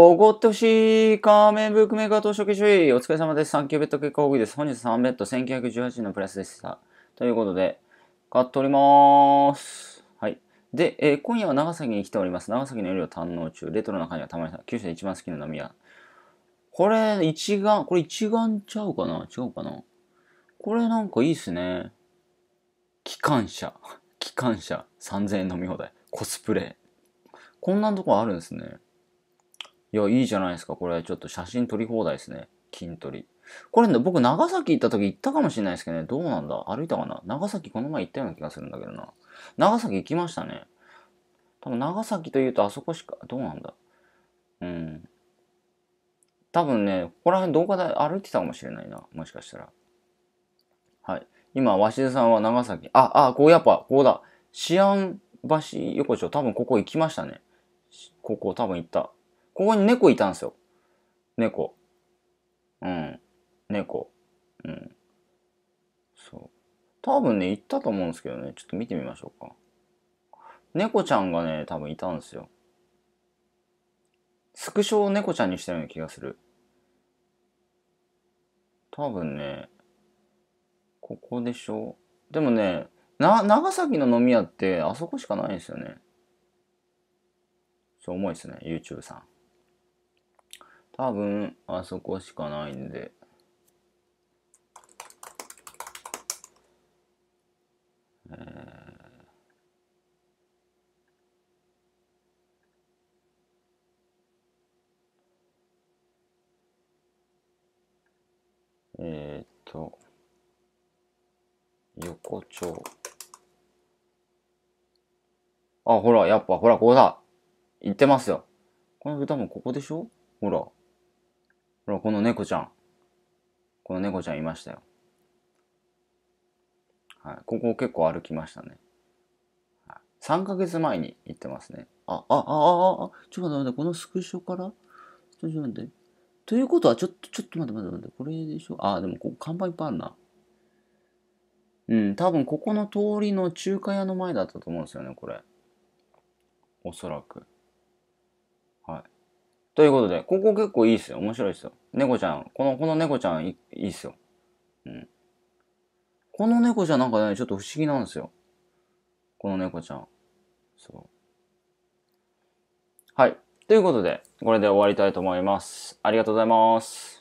おごってほしい。カーメンブックメーカー投資化粧お疲れ様です。3級ベッド結果大きいです。本日3ベッド1918のプラスでした。ということで、買っておりまーす。はい。で、えー、今夜は長崎に来ております。長崎の夜を堪能中。レトロな感じはたまりさん。九州で一番好きな飲み屋。これ、一眼、これ一眼ちゃうかな違うかなこれなんかいいっすね。機関車。機関車。3000円飲み放題。コスプレ。こんなとこあるんですね。いや、いいじゃないですか。これ、ちょっと写真撮り放題ですね。筋トレ。これね、僕、長崎行った時行ったかもしれないですけどね。どうなんだ歩いたかな長崎この前行ったような気がするんだけどな。長崎行きましたね。多分、長崎というとあそこしか、どうなんだうん。多分ね、ここら辺動画で歩いてたかもしれないな。もしかしたら。はい。今、鷲津さんは長崎。あ、あ、こうやっぱ、こうだ。治安橋横丁、多分ここ行きましたね。ここ多分行った。ここに猫いたんですよ。猫。うん。猫。うん。そう。多分ね、行ったと思うんですけどね。ちょっと見てみましょうか。猫ちゃんがね、多分いたんですよ。スクショを猫ちゃんにしたような気がする。多分ね、ここでしょでもね、な、長崎の飲み屋ってあそこしかないんですよね。そう、重いですね、YouTube さん。多分、あそこしかないんで。ええっと、横丁。あ、ほら、やっぱ、ほら、ここだ。行ってますよ。この歌もここでしょほら。ほら、この猫ちゃん。この猫ちゃんいましたよ。はい。ここ結構歩きましたね。3ヶ月前に行ってますね。あ、あ、あ、あ、あ、ちょっと待って待って、このスクショからちょっと待って。ということは、ちょっと、ちょっと待って待って待って、これでしょあ、でもここ看板いっぱいあるな。うん、多分ここの通りの中華屋の前だったと思うんですよね、これ。おそらく。ということで、ここ結構いいっすよ。面白いっすよ。猫ちゃん。この、この猫ちゃんいいっすよ。うん。この猫ちゃんなんかね、ちょっと不思議なんですよ。この猫ちゃん。そう。はい。ということで、これで終わりたいと思います。ありがとうございます。